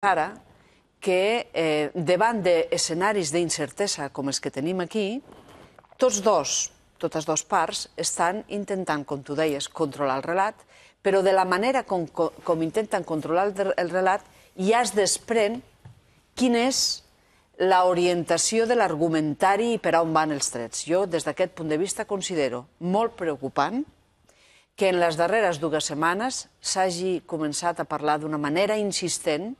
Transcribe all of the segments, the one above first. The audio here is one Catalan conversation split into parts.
ara que eh, davant d'escenaris d'incertesa com els que tenim aquí, tots dos, totes dues parts, estan intentant, com tu deies, controlar el relat, però de la manera com, com, com intenten controlar el, el relat ja es desprèn quina és l'orientació de l'argumentari i per on van els trets. Jo, des d'aquest punt de vista, considero molt preocupant que en les darreres dues setmanes s'hagi començat a parlar d'una manera insistent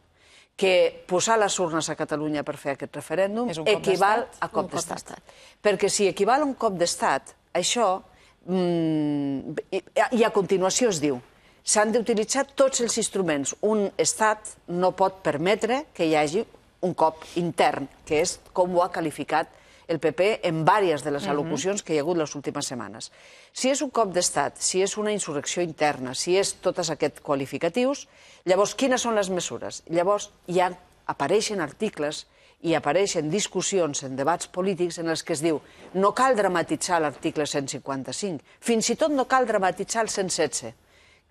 que posar les urnes a Catalunya per fer aquest referèndum equival cop a cop d'estat. Perquè si equival a un cop d'estat, això... Mm, i, I a continuació es diu s'han d'utilitzar tots els instruments. Un estat no pot permetre que hi hagi un cop intern, que és com ho ha qualificat el PP en diverses de les al·locucions que hi ha hagut les últimes setmanes. Si és un cop d'estat, si és una insurrecció interna, si és tots aquests qualificatius, llavors quines són les mesures? Llavors ja apareixen articles i apareixen discussions en debats polítics en els que es diu no cal dramatitzar l'article 155, fins i tot no cal dramatitzar el 116.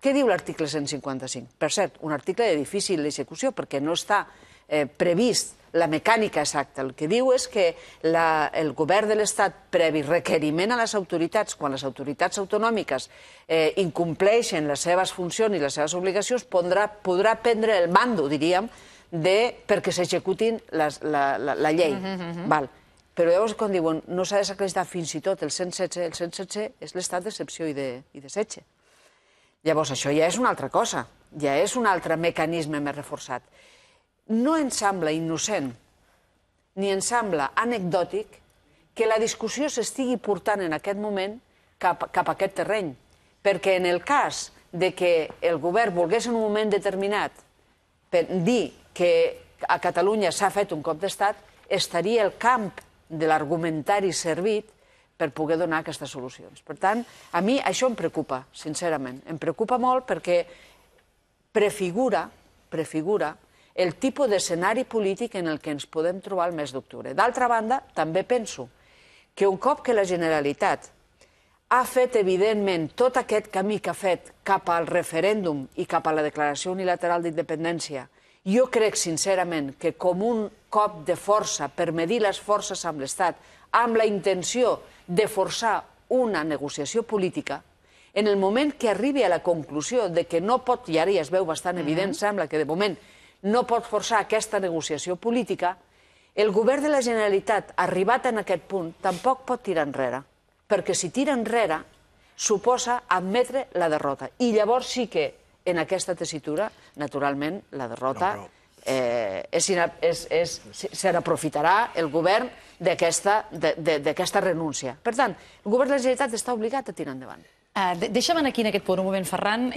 Què diu l'article 155? Per cert, un article de difícil execució perquè no està eh, previst la mecànica exacta. El que diu és que la, el govern de l'Estat, previ requeriment a les autoritats, quan les autoritats autonòmiques eh, incompleixen les seves funcions i les seves obligacions, podrà, podrà prendre el mando, diríem, de, perquè s'executin la, la, la llei. Uh -huh, uh -huh. Val. Però llavors, quan diuen, no s'ha de desacreditar fins i tot el 116, el 116 és l'estat d'excepció i, de, i de setge. Llavors, això ja és una altra cosa, ja és un altre mecanisme més reforçat no ens sembla innocent ni ens sembla anecdòtic que la discussió s'estigui portant en aquest moment cap, cap a aquest terreny. Perquè en el cas de que el govern volgués en un moment determinat per dir que a Catalunya s'ha fet un cop d'estat, estaria el camp de l'argumentari servit per poder donar aquestes solucions. Per tant, a mi això em preocupa, sincerament. Em preocupa molt perquè prefigura, prefigura el tipus d'escenari polític en el que ens podem trobar el mes d'octubre. D'altra banda, també penso que un cop que la Generalitat ha fet, evidentment, tot aquest camí que ha fet cap al referèndum i cap a la declaració unilateral d'independència, jo crec, sincerament, que com un cop de força per medir les forces amb l'Estat, amb la intenció de forçar una negociació política, en el moment que arribi a la conclusió de que no pot, i ara ja es veu bastant evident, mm -hmm. sembla que de moment no pot forçar aquesta negociació política, el govern de la Generalitat, arribat en aquest punt, tampoc pot tirar enrere, perquè si tira enrere suposa admetre la derrota. I llavors sí que, en aquesta tessitura, naturalment, la derrota no, però... eh, és, és, és, se n'aprofitarà el govern d'aquesta renúncia. Per tant, el govern de la Generalitat està obligat a tirar endavant. Uh, deixa'm anar aquí en aquest punt un moment, Ferran.